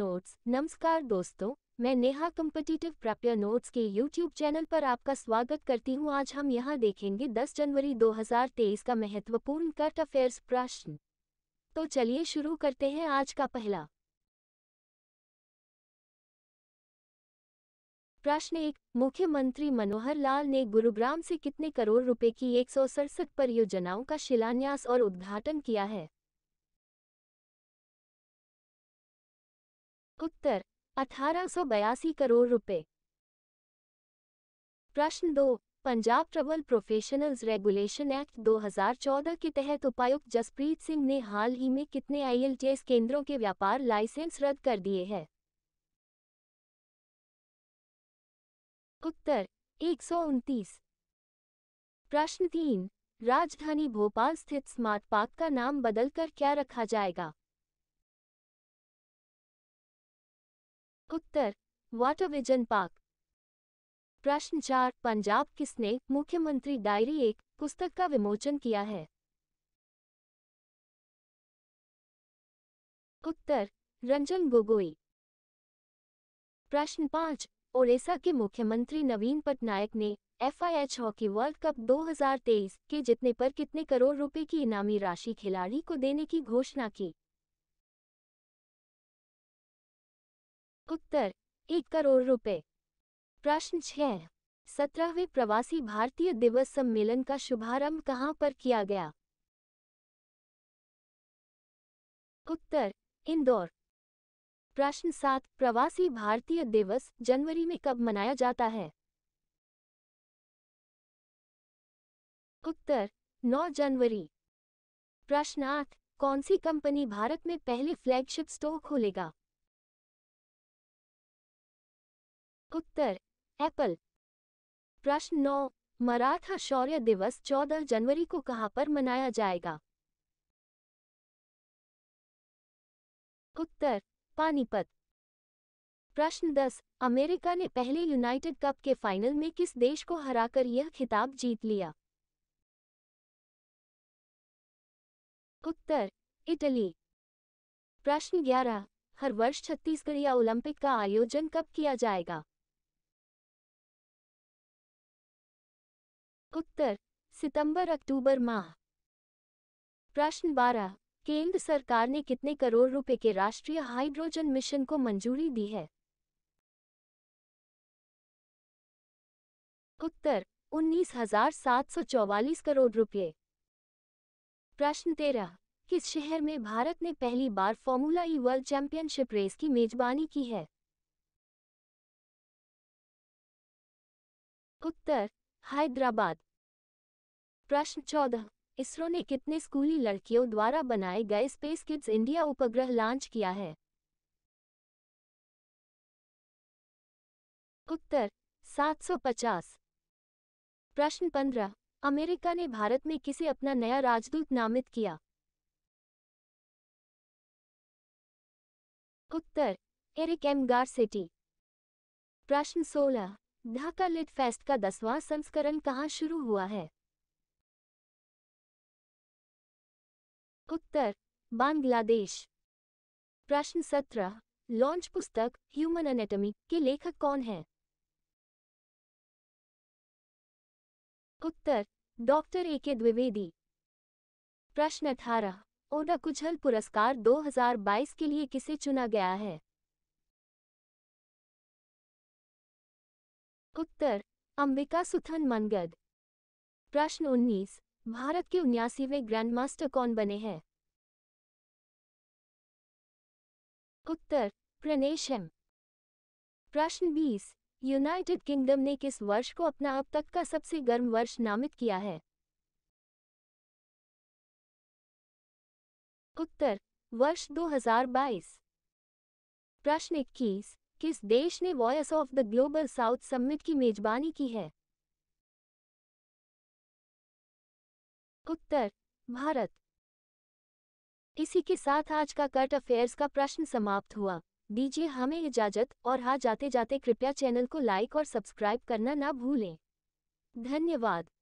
notes नमस्कार दोस्तों मैं नेहा कम्पटिटिव प्राप्य नोट्स के यूट्यूब चैनल पर आपका स्वागत करती हूं आज हम यहां देखेंगे 10 जनवरी 2023 का महत्वपूर्ण करंट अफेयर्स प्रश्न तो चलिए शुरू करते हैं आज का पहला प्रश्न एक मुख्यमंत्री मनोहर लाल ने गुरुग्राम से कितने करोड़ रुपए की एक परियोजनाओं का शिलान्यास और उद्घाटन किया है उत्तर अठारह करोड़ रुपए प्रश्न दो Punjab travel professionals regulation act 2014 के तहत उपायुक्त जसप्रीत सिंह ने हाल ही में कितने आईएलटीएस केंद्रों के व्यापार लाइसेंस रद्द कर दिए हैं उत्तर एक प्रश्न तीन राजधानी भोपाल स्थित स्मार्ट पार्क का नाम बदलकर क्या रखा जाएगा उत्तर वाटर विजन पार्क प्रश्न चार पंजाब किसने मुख्यमंत्री डायरी एक पुस्तक का विमोचन किया है उत्तर रंजन गोगोई प्रश्न पांच ओडिशा के मुख्यमंत्री नवीन पटनायक ने एफआईएच हॉकी वर्ल्ड कप 2023 के जितने पर कितने करोड़ रुपए की इनामी राशि खिलाड़ी को देने की घोषणा की उत्तर एक करोड़ रुपए प्रश्न छह सत्रहवें प्रवासी भारतीय दिवस सम्मेलन का शुभारंभ कहां पर किया गया उत्तर इंदौर प्रश्न सात प्रवासी भारतीय दिवस जनवरी में कब मनाया जाता है उत्तर 9 जनवरी प्रश्न आठ कौन सी कंपनी भारत में पहले फ्लैगशिप स्टोर खोलेगा उत्तर एप्पल प्रश्न नौ मराठा शौर्य दिवस 14 जनवरी को कहां पर मनाया जाएगा उत्तर पानीपत प्रश्न 10 अमेरिका ने पहले यूनाइटेड कप के फाइनल में किस देश को हराकर यह खिताब जीत लिया उत्तर इटली प्रश्न 11 हर वर्ष छत्तीसगढ़िया ओलंपिक का आयोजन कब किया जाएगा उत्तर सितंबर अक्टूबर माह प्रश्न बारह केंद्र सरकार ने कितने करोड़ रुपए के राष्ट्रीय हाइड्रोजन मिशन को मंजूरी दी है उत्तर उन्नीस हजार सात सौ चौवालीस करोड़ रुपए प्रश्न तेरह किस शहर में भारत ने पहली बार formula E world championship race की मेजबानी की है उत्तर हैदराबाद प्रश्न चौदह इसरो ने कितने स्कूली लड़कियों द्वारा बनाए गए स्पेस किड्स इंडिया उपग्रह लॉन्च किया है उत्तर 750 प्रश्न पंद्रह अमेरिका ने भारत में किसे अपना नया राजदूत नामित किया उत्तर एरिक एम गार्सिटी प्रश्न सोलह ढाका लिट फेस्ट का दसवां संस्करण कहाँ शुरू हुआ है उत्तर बांग्लादेश प्रश्न सत्रह लॉन्च पुस्तक ह्यूमन एनेटमी के लेखक कौन है उत्तर डॉक्टर ए के द्विवेदी प्रश्न अठारह ओडा कुछल पुरस्कार 2022 के लिए किसे चुना गया है उत्तर अंबिका सुथन मनगद प्रश्न 19 भारत के उन्यासीवें मास्टर कौन बने हैं उत्तर प्रणेश एम प्रश्न 20 यूनाइटेड किंगडम ने किस वर्ष को अपना अब तक का सबसे गर्म वर्ष नामित किया है उत्तर वर्ष 2022 प्रश्न इक्कीस किस देश ने voice of the global south summit की मेजबानी की है उत्तर भारत इसी के साथ आज का करंट अफेयर्स का प्रश्न समाप्त हुआ दीजिए हमें इजाजत और हाँ जाते जाते कृपया चैनल को लाइक और सब्सक्राइब करना ना भूलें धन्यवाद